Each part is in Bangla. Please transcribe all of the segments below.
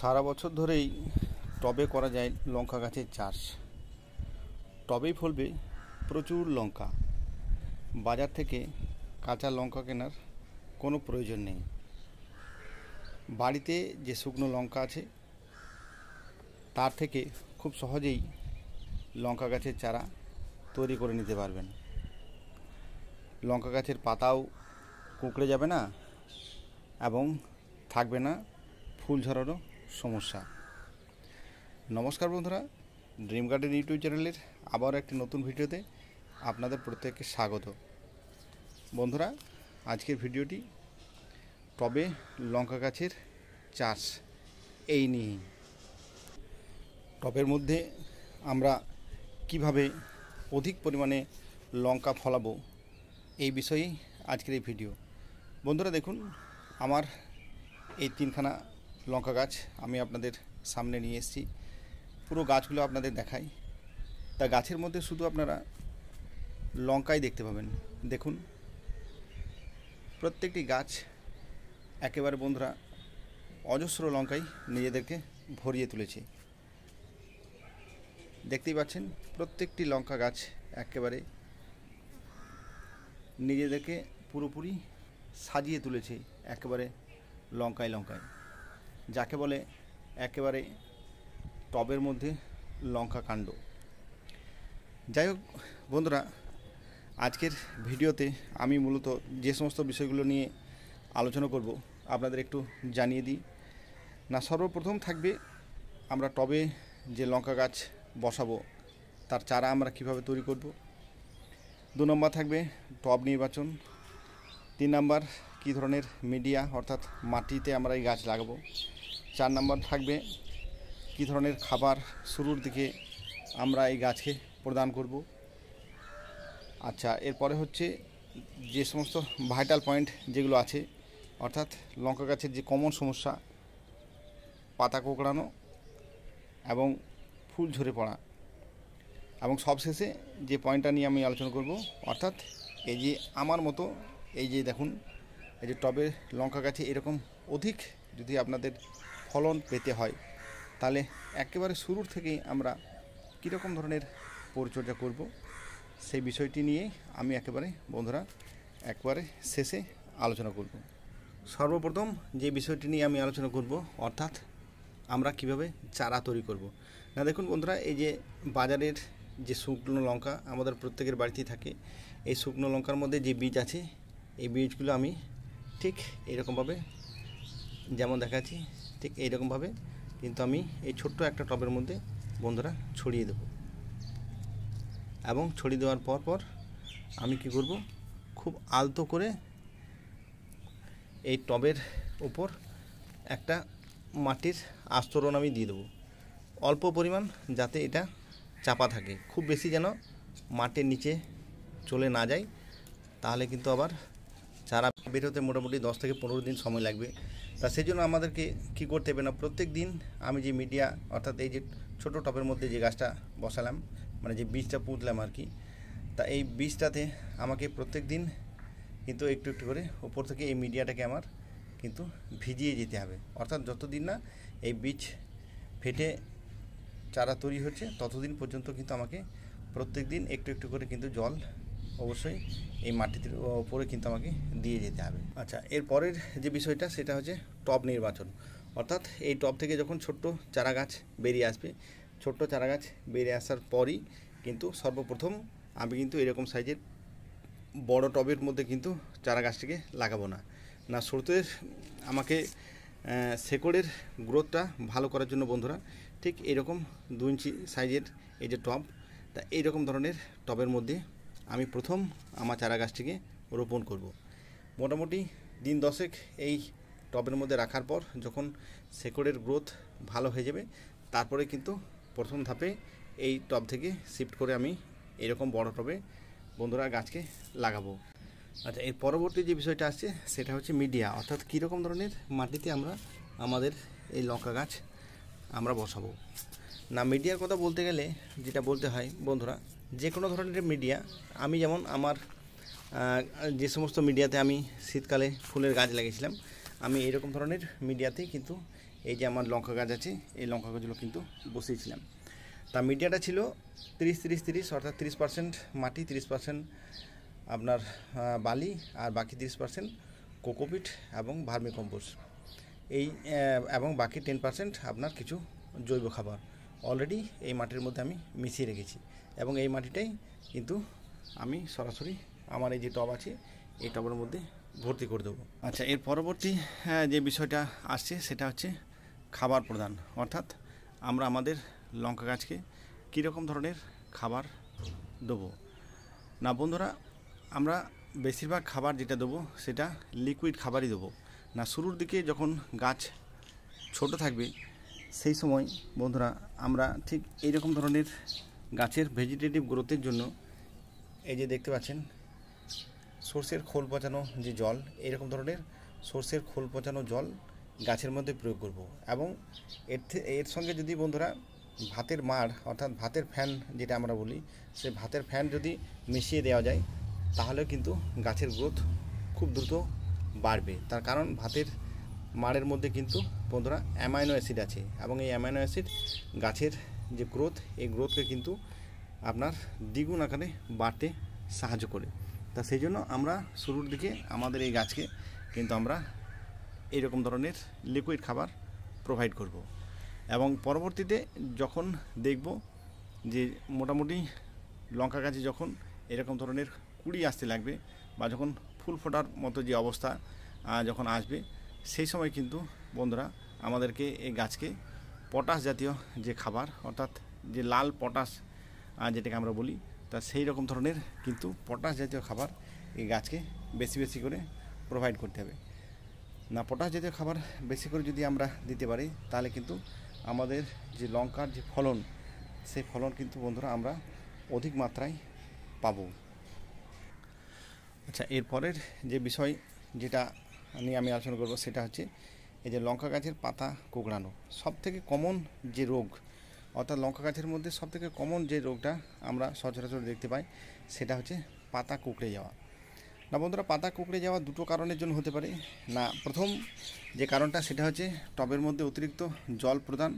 সারা বছর ধরেই টবে করা যায় লঙ্কা গাছের চাষ টবেই ফলবে প্রচুর লঙ্কা বাজার থেকে কাঁচা লঙ্কা কেনার কোনো প্রয়োজন নেই বাড়িতে যে শুকনো লঙ্কা আছে তার থেকে খুব সহজেই লঙ্কা গাছের চারা তৈরি করে নিতে পারবেন লঙ্কা গাছের পাতাও কুঁকড়ে যাবে না এবং থাকবে না ফুল ঝরানো সমস্যা নমস্কার বন্ধুরা ড্রিম গার্ডেন ইউটিউব চ্যানেলের আবার একটি নতুন ভিডিওতে আপনাদের প্রত্যেককে স্বাগত বন্ধুরা আজকের ভিডিওটি টবে লঙ্কা গাছের চাষ এই নিয়েই টবের মধ্যে আমরা কিভাবে অধিক পরিমাণে লঙ্কা ফলাবো এই বিষয়েই আজকের এই ভিডিও বন্ধুরা দেখুন আমার এই তিনখানা লঙ্কা গাছ আমি আপনাদের সামনে নিয়ে এসেছি পুরো গাছগুলো আপনাদের দেখাই তা গাছের মধ্যে শুধু আপনারা লঙ্কাই দেখতে পাবেন দেখুন প্রত্যেকটি গাছ একেবারে বন্ধুরা অজস্র লঙ্কাই নিজেদেরকে ভরিয়ে তুলেছে দেখতেই পাচ্ছেন প্রত্যেকটি লঙ্কা গাছ একেবারে নিজেদেরকে পুরোপুরি সাজিয়ে তুলেছে একেবারে লঙ্কায় লঙ্কায় যাকে বলে একেবারে টবের মধ্যে লঙ্কা কাণ্ড যাই হোক বন্ধুরা আজকের ভিডিওতে আমি মূলত যে সমস্ত বিষয়গুলো নিয়ে আলোচনা করব আপনাদের একটু জানিয়ে দিই না সর্বপ্রথম থাকবে আমরা টবে যে লঙ্কা গাছ বসাবো তার চারা আমরা কিভাবে তৈরি করব দু নম্বর থাকবে টব নির্বাচন তিন নম্বর কি ধরনের মিডিয়া অর্থাৎ মাটিতে আমরা এই গাছ লাগাবো চার নম্বর থাকবে কি ধরনের খাবার শুরুর দিকে আমরা এই গাছকে প্রদান করব আচ্ছা এরপরে হচ্ছে যে সমস্ত ভাইটাল পয়েন্ট যেগুলো আছে অর্থাৎ লঙ্কা গাছের যে কমন সমস্যা পাতা কোঁকড়ানো এবং ফুল ঝরে পড়া এবং সবশেষে যে পয়েন্টটা নিয়ে আমি আলোচনা করব অর্থাৎ এই যে আমার মতো এই যে দেখুন এই যে টবে লঙ্কা গাছে এরকম অধিক যদি আপনাদের ফলন পেতে হয় তাহলে একেবারে শুরুর থেকেই আমরা কীরকম ধরনের পরিচর্যা করব সেই বিষয়টি নিয়ে আমি একেবারে বন্ধুরা একবারে শেষে আলোচনা করব সর্বপ্রথম যে বিষয়টি নিয়ে আমি আলোচনা করব অর্থাৎ আমরা কিভাবে চারা তৈরি করব। না দেখুন বন্ধুরা এই যে বাজারের যে শুকনো লঙ্কা আমাদের প্রত্যেকের বাড়িতেই থাকে এই শুকনো লঙ্কার মধ্যে যে বীজ আছে এই বীজগুলো আমি ঠিক এইরকমভাবে যেমন দেখাচ্ছি ঠিক এইরকমভাবে কিন্তু আমি এই ছোট্ট একটা টবের মধ্যে বন্ধুরা ছড়িয়ে দেব এবং ছড়িয়ে দেওয়ার পর পর আমি কি করব খুব আলতো করে এই টবের উপর একটা মাটির আস্তরণ আমি দিয়ে দেবো অল্প পরিমাণ যাতে এটা চাপা থাকে খুব বেশি যেন মাটির নিচে চলে না যায় তাহলে কিন্তু আবার বের হতে মোটামুটি দশ থেকে পনেরো দিন সময় লাগবে তা সেই জন্য আমাদেরকে কি করতে হবে না প্রত্যেক দিন আমি যে মিডিয়া অর্থাৎ এই যে ছোট টপের মধ্যে যে গাছটা বসালাম মানে যে বীজটা পুঁতলাম আর কি তা এই বীজটাতে আমাকে প্রত্যেক দিন কিন্তু একটু একটু করে ওপর থেকে এই মিডিয়াটাকে আমার কিন্তু ভিজিয়ে যেতে হবে অর্থাৎ যতদিন না এই বীজ ফেটে চারা তৈরি হচ্ছে ততদিন পর্যন্ত কিন্তু আমাকে প্রত্যেক দিন একটু একটু করে কিন্তু জল অবশ্যই এই মাটির ওপরে কিন্তু আমাকে দিয়ে যেতে হবে আচ্ছা এরপরের যে বিষয়টা সেটা হচ্ছে টপ নির্বাচন অর্থাৎ এই টপ থেকে যখন ছোট্ট চারা গাছ বেরিয়ে আসবে ছোট্ট চারা গাছ বেরিয়ে আসার পরই কিন্তু সর্বপ্রথম আমি কিন্তু এরকম সাইজের বড় টবের মধ্যে কিন্তু চারা গাছটিকে লাগাবো না না শুরুতে আমাকে শেকড়ের গ্রোথটা ভালো করার জন্য বন্ধুরা ঠিক এরকম দু ইঞ্চি সাইজের এই যে টব তা এইরকম ধরনের টবের মধ্যে আমি প্রথম আমার চারা গাছটিকে রোপণ করব। মোটামুটি দিন দশেক এই টবের মধ্যে রাখার পর যখন শেকড়ের গ্রোথ ভালো হয়ে যাবে তারপরে কিন্তু প্রথম ধাপে এই টব থেকে শিফট করে আমি এরকম বড় টবে বন্ধুরা গাছকে লাগাবো আচ্ছা এর পরবর্তী যে বিষয়টা আসছে সেটা হচ্ছে মিডিয়া অর্থাৎ কীরকম ধরনের মাটিতে আমরা আমাদের এই লঙ্কা গাছ আমরা বসাবো না মিডিয়ার কথা বলতে গেলে যেটা বলতে হয় বন্ধুরা যে কোনো ধরনের মিডিয়া আমি যেমন আমার যে সমস্ত মিডিয়াতে আমি শীতকালে ফুলের গাছ লাগিয়েছিলাম আমি এরকম ধরনের মিডিয়াতেই কিন্তু এই যে আমার লঙ্কা গাছ আছে এই লঙ্কা গাছগুলো কিন্তু বসিয়েছিলাম তা মিডিয়াটা ছিল তিরিশ তিরিশ তিরিশ অর্থাৎ তিরিশ পার্সেন্ট মাটি তিরিশ পার্সেন্ট আপনার বালি আর বাকি তিরিশ পার্সেন্ট কোকোপিট এবং ভার্মি কম্পোজ এই এবং বাকি টেন পার্সেন্ট আপনার কিছু জৈব খাবার অলরেডি এই মাটির মধ্যে আমি মিশিয়ে রেখেছি এবং এই মাটিটাই কিন্তু আমি সরাসরি আমার এই যে টব আছে এই টবের মধ্যে ভর্তি করে দেবো আচ্ছা এর পরবর্তী হ্যাঁ, যে বিষয়টা আসছে সেটা হচ্ছে খাবার প্রদান অর্থাৎ আমরা আমাদের লঙ্কা গাছকে কীরকম ধরনের খাবার দেবো না বন্ধুরা আমরা বেশিরভাগ খাবার যেটা দেবো সেটা লিকুইড খাবারই দেবো না শুরুর দিকে যখন গাছ ছোট থাকবে সেই সময় বন্ধুরা আমরা ঠিক এইরকম ধরনের গাছের ভেজিটেটিভ গ্রোথের জন্য এই যে দেখতে পাচ্ছেন সর্ষের খোল পচানো যে জল এরকম ধরনের সর্ষের খোল পচানো জল গাছের মধ্যে প্রয়োগ করব এবং এর এর সঙ্গে যদি বন্ধুরা ভাতের মাড় অর্থাৎ ভাতের ফ্যান যেটা আমরা বলি সে ভাতের ফ্যান যদি মিশিয়ে দেওয়া যায় তাহলে কিন্তু গাছের গ্রোথ খুব দ্রুত বাড়বে তার কারণ ভাতের মাড়ের মধ্যে কিন্তু বন্ধুরা অ্যামাইনো অ্যাসিড আছে এবং এই অ্যামাইনো অ্যাসিড গাছের যে গ্রোথ এই গ্রোথকে কিন্তু আপনার দ্বিগুণ আকারে বাড়তে সাহায্য করে তা সেই জন্য আমরা শুরুর দিকে আমাদের এই গাছকে কিন্তু আমরা এইরকম ধরনের লিকুইড খাবার প্রোভাইড করব। এবং পরবর্তীতে যখন দেখব যে মোটামুটি লঙ্কা গাছে যখন এরকম ধরনের কুড়ি আসতে লাগবে বা যখন ফুল ফোটার মতো যে অবস্থা যখন আসবে সেই সময় কিন্তু বন্ধুরা আমাদেরকে এই গাছকে পটাশ জাতীয় যে খাবার অর্থাৎ যে লাল পটাশ যেটাকে আমরা বলি তা সেই রকম ধরনের কিন্তু পটাশ জাতীয় খাবার এই গাছকে বেশি বেশি করে প্রোভাইড করতে হবে না পটাশ জাতীয় খাবার বেশি করে যদি আমরা দিতে পারি তাহলে কিন্তু আমাদের যে লঙ্কার যে ফলন সেই ফলন কিন্তু বন্ধুরা আমরা অধিক মাত্রায় পাব আচ্ছা এরপরের যে বিষয় যেটা নিয়ে আমি আলোচনা করব সেটা হচ্ছে এই যে লঙ্কা গাছের পাতা কোঁকড়ানো সব থেকে কমন যে রোগ অর্থাৎ লঙ্কা গাছের মধ্যে সব থেকে কমন যে রোগটা আমরা সচরাচর দেখতে পাই সেটা হচ্ছে পাতা কুঁকড়ে যাওয়া না বন্ধুরা পাতা কুঁকড়ে যাওয়া দুটো কারণের জন্য হতে পারে না প্রথম যে কারণটা সেটা হচ্ছে টবের মধ্যে অতিরিক্ত জল প্রদান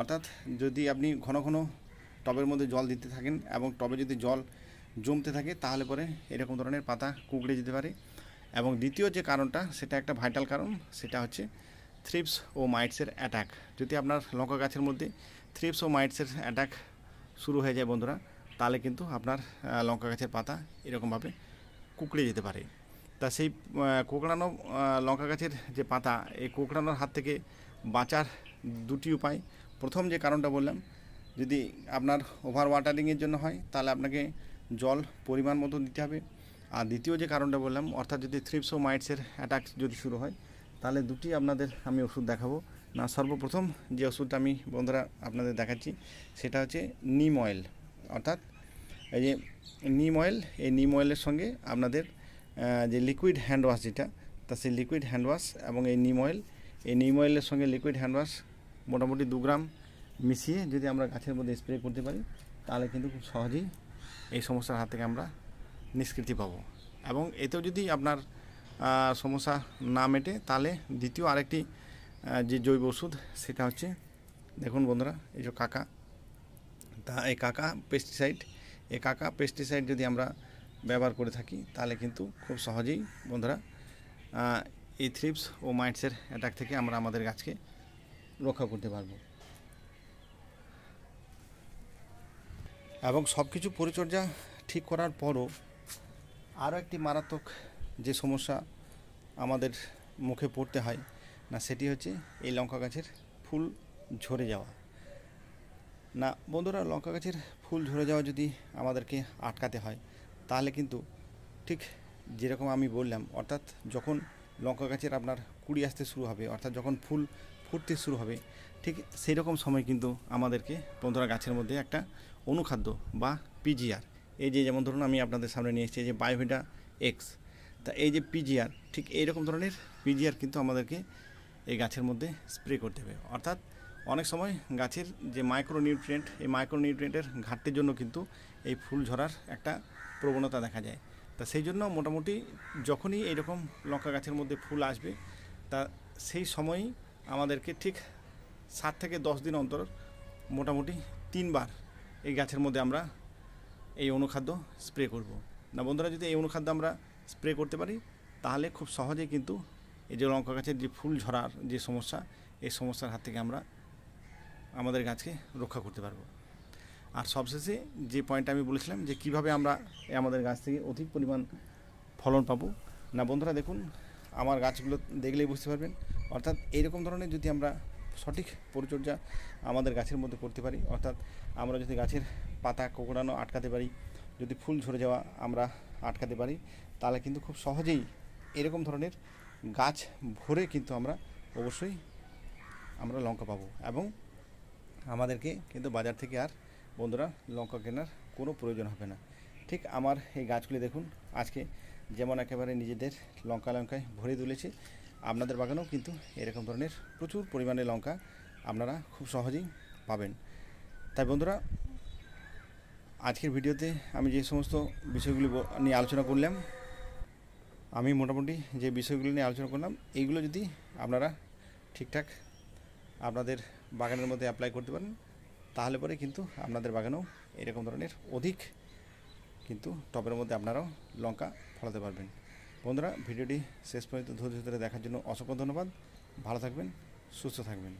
অর্থাৎ যদি আপনি ঘন ঘন টবের মধ্যে জল দিতে থাকেন এবং টবে যদি জল জমতে থাকে তাহলে পরে এরকম ধরনের পাতা কুঁকড়ে যেতে পারে এবং দ্বিতীয় যে কারণটা সেটা একটা ভাইটাল কারণ সেটা হচ্ছে থ্রিপস ও মাইটসের অ্যাটাক যদি আপনার লঙ্কা গাছের মধ্যে থ্রিপস ও মাইটসের অ্যাটাক শুরু হয়ে যায় বন্ধুরা তাহলে কিন্তু আপনার লঙ্কা গাছের পাতা এরকমভাবে কুকড়ে যেতে পারে তা সেই কোঁকড়ানো লঙ্কা গাছের যে পাতা এই কোঁকড়ানোর হাত থেকে বাঁচার দুটি উপায় প্রথম যে কারণটা বললাম যদি আপনার ওভার ওয়াটারিংয়ের জন্য হয় তাহলে আপনাকে জল পরিমাণ মতো দিতে হবে আর দ্বিতীয় যে কারণটা বললাম অর্থাৎ যদি থ্রিপস ও মাইটসের অ্যাটাক যদি শুরু হয় তাহলে দুটি আপনাদের আমি ওষুধ দেখাবো না সর্বপ্রথম যে ওষুধটা আমি বন্ধুরা আপনাদের দেখাচ্ছি সেটা হচ্ছে নিম অয়েল অর্থাৎ এই যে নিম অয়েল এই নিম অয়েলের সঙ্গে আপনাদের যে লিকুইড হ্যান্ড ওয়াশ যেটা তা সেই লিকুইড হ্যান্ড ওয়াশ এবং এই নিম অয়েল এই নিম অয়েলের সঙ্গে লিকুইড হ্যান্ড ওয়াশ মোটামুটি দু গ্রাম মিশিয়ে যদি আমরা গাছের মধ্যে স্প্রে করতে পারি তাহলে কিন্তু খুব সহজেই এই সমস্যার হাত থেকে আমরা নিষ্কৃতি পাবো এবং এতেও যদি আপনার সমস্যা না মেটে তাহলে দ্বিতীয় আরেকটি যে জৈব ওষুধ সেটা হচ্ছে দেখুন বন্ধুরা এই যে কাকা তা এই কাকা পেস্টিসাইড এই কাকা পেস্টিসাইড যদি আমরা ব্যবহার করে থাকি তাহলে কিন্তু খুব সহজেই বন্ধুরা এই থ্রিপস ও মাইটসের অ্যাটাক থেকে আমরা আমাদের গাছকে রক্ষা করতে পারব এবং সব কিছু পরিচর্যা ঠিক করার পরও আরও একটি মারাত্মক যে সমস্যা আমাদের মুখে পড়তে হয় না সেটি হচ্ছে এই লঙ্কা গাছের ফুল ঝরে যাওয়া না বন্ধুরা লঙ্কা গাছের ফুল ঝরে যাওয়া যদি আমাদেরকে আটকাতে হয় তাহলে কিন্তু ঠিক যেরকম আমি বললাম অর্থাৎ যখন লঙ্কা গাছের আপনার কুড়ি আসতে শুরু হবে অর্থাৎ যখন ফুল ফুটতে শুরু হবে ঠিক সেই রকম সময় কিন্তু আমাদেরকে বন্ধুরা গাছের মধ্যে একটা অনুখাদ্য বা পিজিআর এই যে যেমন ধরুন আমি আপনাদের সামনে নিয়ে এসেছি যে বায়োভিটা এক্স তা এই যে পিজিআর ঠিক এইরকম ধরনের পিজিআর কিন্তু আমাদেরকে এই গাছের মধ্যে স্প্রে করতে হবে অর্থাৎ অনেক সময় গাছের যে মাইক্রোনিউট্রিয়েন্ট এই মাইক্রোনিউট্রিয়েন্টের ঘাটতির জন্য কিন্তু এই ফুল ঝরার একটা প্রবণতা দেখা যায় তা সেই জন্য মোটামুটি যখনই এইরকম লঙ্কা গাছের মধ্যে ফুল আসবে তা সেই সময়ই আমাদেরকে ঠিক সাত থেকে দশ দিন অন্তর মোটামুটি তিনবার এই গাছের মধ্যে আমরা এই অনুখাদ্য স্প্রে করব না বন্ধুরা যদি এই অনুখাদ্য আমরা স্প্রে করতে পারি তাহলে খুব সহজে কিন্তু এই যে লঙ্কা গাছের যে ফুল ঝরার যে সমস্যা এই সমস্যার হাত থেকে আমরা আমাদের গাছকে রক্ষা করতে পারবো আর সবশেষে যে পয়েন্ট আমি বলেছিলাম যে কিভাবে আমরা আমাদের গাছ থেকে অধিক পরিমাণ ফলন পাবো না বন্ধুরা দেখুন আমার গাছগুলো দেখলেই বুঝতে পারবেন অর্থাৎ এইরকম ধরনের যদি আমরা সঠিক পরিচর্যা আমাদের গাছের মধ্যে করতে পারি অর্থাৎ আমরা যদি গাছের পাতা কোকড়ানো আটকাতে পারি যদি ফুল ঝরে যাওয়া আমরা আটকাতে পারি তাহলে কিন্তু খুব সহজেই এরকম ধরনের গাছ ভরে কিন্তু আমরা অবশ্যই আমরা লঙ্কা পাবো এবং আমাদেরকে কিন্তু বাজার থেকে আর বন্ধুরা লঙ্কা কেনার কোনো প্রয়োজন হবে না ঠিক আমার এই গাছগুলি দেখুন আজকে যেমন একেবারে নিজেদের লঙ্কা লঙ্কায় ভরে তুলেছে আপনাদের বাগানেও কিন্তু এরকম ধরনের প্রচুর পরিমাণে লঙ্কা আপনারা খুব সহজেই পাবেন তাই বন্ধুরা আজকের ভিডিওতে আমি যে সমস্ত বিষয়গুলি নিয়ে আলোচনা করলাম আমি মোটামুটি যে বিষয়গুলি নিয়ে আলোচনা করলাম এইগুলো যদি আপনারা ঠিকঠাক আপনাদের বাগানের মধ্যে অ্যাপ্লাই করতে পারেন তাহলে পরে কিন্তু আপনাদের বাগানেও এরকম ধরনের অধিক কিন্তু টপের মধ্যে আপনারাও লঙ্কা ফলাতে পারবেন বন্ধুরা ভিডিওটি শেষ পর্যন্ত ধৈর্য ধরে দেখার জন্য অসংখ্য ধন্যবাদ ভালো থাকবেন সুস্থ থাকবেন